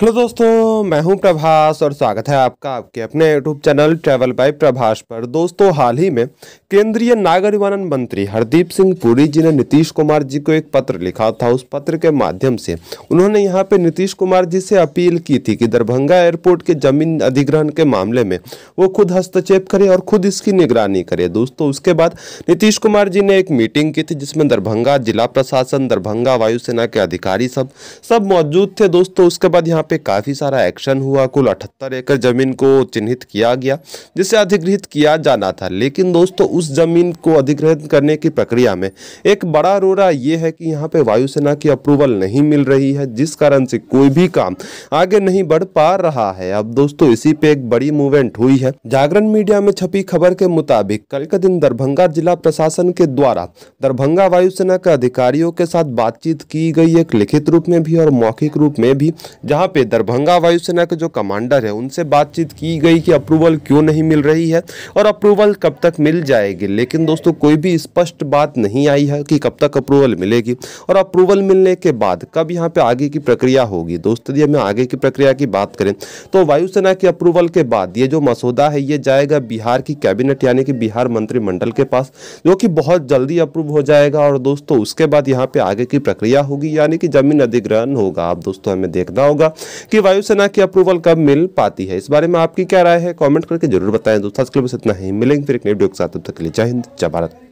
hello दोस्तों मैं हूं प्रभास और स्वागत है आपका आपके अपने YouTube channel travel by Prabhas पर दोस्तों हाल ही में केंद्रीय नागर विमानन मंत्री हरदीप सिंह पुरी जी ने नीतीश कुमार जी को एक पत्र लिखा था उस पत्र के माध्यम से उन्होंने यहां पे नीतीश कुमार जी से अपील की थी कि दरभंगा एयरपोर्ट के जमीन अधिग्रहण के मामले में वो खुद हस्तक्षेप करे और खुद इसकी निगरानी करे दोस्तों उसके बाद नीतीश कुमार जी ने एक मीटिंग की थी जिसमें दरभंगा जिला प्रशासन दरभंगा वायुसेना के अधिकारी सब सब मौजूद थे दोस्तों उसके बाद यहाँ यहाँ पे काफ़ी सारा एक्शन हुआ कुल अठहत्तर एकड़ ज़मीन को चिन्हित किया गया जिसे अधिग्रहित किया जाना था लेकिन दोस्तों उस ज़मीन को अधिग्रहित करने की प्रक्रिया में एक बड़ा रोरा ये है कि यहाँ पे वायुसेना की अप्रूवल नहीं मिल रही है जिस कारण से कोई भी काम आगे नहीं बढ़ पा रहा है अब दोस्तों इसी पे एक बड़ी मूवमेंट हुई है जागरण मीडिया में छपी खबर के मुताबिक कल के दिन दरभंगा जिला प्रशासन के द्वारा दरभंगा वायुसेना के अधिकारियों के साथ बातचीत की गई एक लिखित रूप में भी और मौखिक रूप में भी जहाँ पे दरभंगा वायुसेना के जो कमांडर है उनसे बातचीत की गई कि अप्रूवल क्यों नहीं मिल रही है और अप्रूवल कब तक मिल जाएगी लेकिन दोस्तों कोई भी स्पष्ट बात नहीं आई है कि कब तक अप्रूवल मिलेगी और अप्रूवल मिलने के बाद कब यहाँ पे आगे की प्रक्रिया होगी दोस्तों यदि हम आगे की प्रक्रिया की बात करें तो वायुसेना के अप्रूवल के बाद ये जो मसौदा है ये जाएगा बिहार की कैबिनेट यानी कि बिहार मंत्रिमंडल के पास जो कि बहुत जल्दी अप्रूव हो जाएगा और दोस्तों उसके बाद यहाँ पे आगे की प्रक्रिया होगी यानी कि जमीन अधिग्रहण होगा आप दोस्तों हमें देखना होगा कि वायुसेना की अप्रूवल कब मिल पाती है इस बारे में आपकी क्या राय है कॉमेंट करके जरूर बताएं दोस्तों आज के लिए बस इतना ही मिलेंगे फिर एक नई वीडियो के साथ तब तक के लिए जय हिंद जय भारत